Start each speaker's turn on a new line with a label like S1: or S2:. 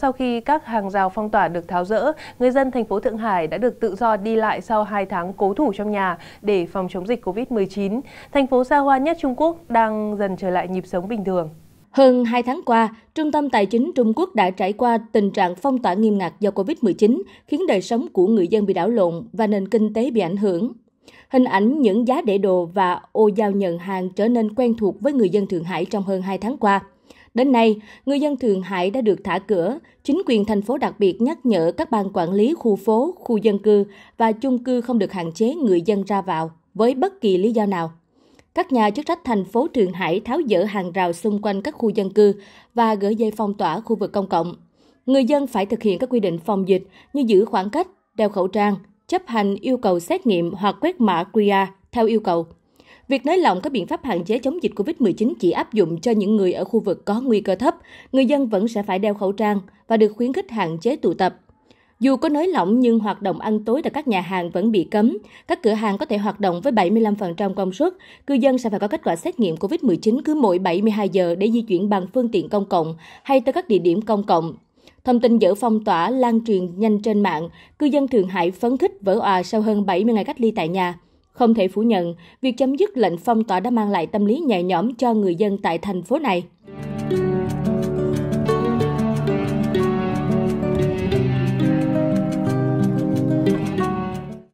S1: Sau khi các hàng rào phong tỏa được tháo rỡ, người dân thành phố Thượng Hải đã được tự do đi lại sau 2 tháng cố thủ trong nhà để phòng chống dịch COVID-19.
S2: Thành phố xa hoa nhất Trung Quốc đang dần trở lại nhịp sống bình thường. Hơn 2 tháng qua, Trung tâm Tài chính Trung Quốc đã trải qua tình trạng phong tỏa nghiêm ngặt do COVID-19, khiến đời sống của người dân bị đảo lộn và nền kinh tế bị ảnh hưởng. Hình ảnh những giá để đồ và ô giao nhận hàng trở nên quen thuộc với người dân Thượng Hải trong hơn 2 tháng qua – Đến nay, người dân Thượng Hải đã được thả cửa. Chính quyền thành phố đặc biệt nhắc nhở các ban quản lý khu phố, khu dân cư và chung cư không được hạn chế người dân ra vào với bất kỳ lý do nào. Các nhà chức trách thành phố Thượng Hải tháo dỡ hàng rào xung quanh các khu dân cư và gỡ dây phong tỏa khu vực công cộng. Người dân phải thực hiện các quy định phòng dịch như giữ khoảng cách, đeo khẩu trang, chấp hành yêu cầu xét nghiệm hoặc quét mã QR theo yêu cầu. Việc nới lỏng các biện pháp hạn chế chống dịch COVID-19 chỉ áp dụng cho những người ở khu vực có nguy cơ thấp, người dân vẫn sẽ phải đeo khẩu trang và được khuyến khích hạn chế tụ tập. Dù có nới lỏng nhưng hoạt động ăn tối tại các nhà hàng vẫn bị cấm, các cửa hàng có thể hoạt động với 75% công suất, cư dân sẽ phải có kết quả xét nghiệm COVID-19 cứ mỗi 72 giờ để di chuyển bằng phương tiện công cộng hay tới các địa điểm công cộng. Thông tin dỡ phong tỏa lan truyền nhanh trên mạng, cư dân Thượng Hải phấn khích vỡ òa sau hơn 70 ngày cách ly tại nhà. Không thể phủ nhận, việc chấm dứt lệnh phong tỏa đã mang lại tâm lý nhẹ nhõm cho người dân tại thành phố này.